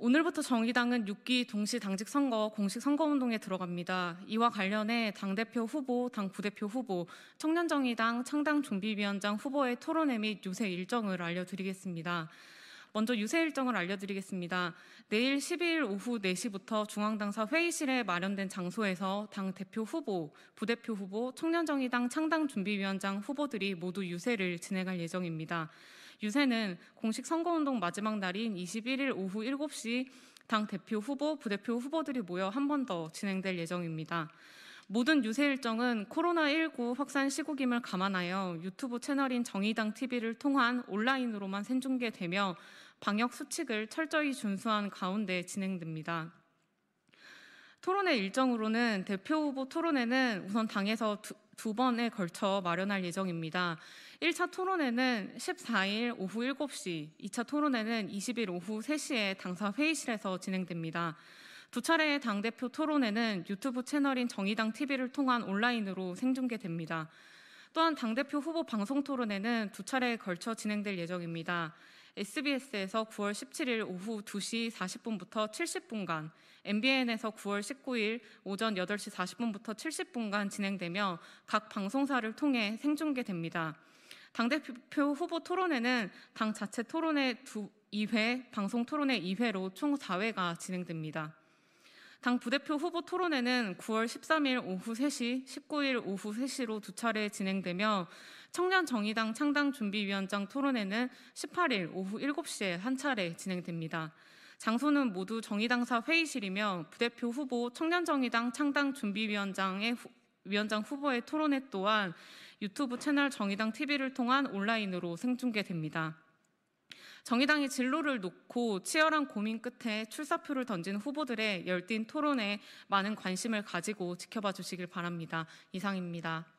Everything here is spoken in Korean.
오늘부터 정의당은 6기 동시 당직 선거 공식 선거운동에 들어갑니다. 이와 관련해 당대표 후보, 당 부대표 후보, 청년정의당 창당 준비위원장 후보의 토론회 및 유세 일정을 알려드리겠습니다. 먼저 유세 일정을 알려드리겠습니다. 내일 12일 오후 4시부터 중앙당사 회의실에 마련된 장소에서 당 대표 후보, 부대표 후보, 청년정의당 창당준비위원장 후보들이 모두 유세를 진행할 예정입니다. 유세는 공식 선거운동 마지막 날인 21일 오후 7시 당 대표 후보, 부대표 후보들이 모여 한 번 더 진행될 예정입니다. 모든 유세 일정은 코로나19 확산 시국임을 감안하여 유튜브 채널인 정의당 TV를 통한 온라인으로만 생중계되며 방역 수칙을 철저히 준수한 가운데 진행됩니다. 토론회 일정으로는 대표 후보 토론회는 우선 당에서 두, 두 번에 걸쳐 마련할 예정입니다. 1차 토론회는 14일 오후 7시, 2차 토론회는 20일 오후 3시에 당사 회의실에서 진행됩니다. 두 차례의 당대표 토론회는 유튜브 채널인 정의당 TV를 통한 온라인으로 생중계됩니다. 또한 당대표 후보 방송 토론회는 두 차례에 걸쳐 진행될 예정입니다. SBS에서 9월 17일 오후 2시 40분부터 70분간, MBN에서 9월 19일 오전 8시 40분부터 70분간 진행되며 각 방송사를 통해 생중계됩니다. 당대표 후보 토론회는 당 자체 토론회 2회, 방송 토론회 2회로 총 4회가 진행됩니다. 당 부대표 후보 토론회는 9월 13일 오후 3시, 19일 오후 3시로 두 차례 진행되며 청년 정의당 창당 준비위원장 토론회는 18일 오후 7시에 한 차례 진행됩니다. 장소는 모두 정의당사 회의실이며 부대표 후보 청년정의당 창당 준비위원장의 후, 위원장 후보의 토론회 또한 유튜브 채널 정의당 TV를 통한 온라인으로 생중계됩니다. 정의당이 진로를 놓고 치열한 고민 끝에 출사표를 던진 후보들의 열띤 토론에 많은 관심을 가지고 지켜봐 주시길 바랍니다. 이상입니다.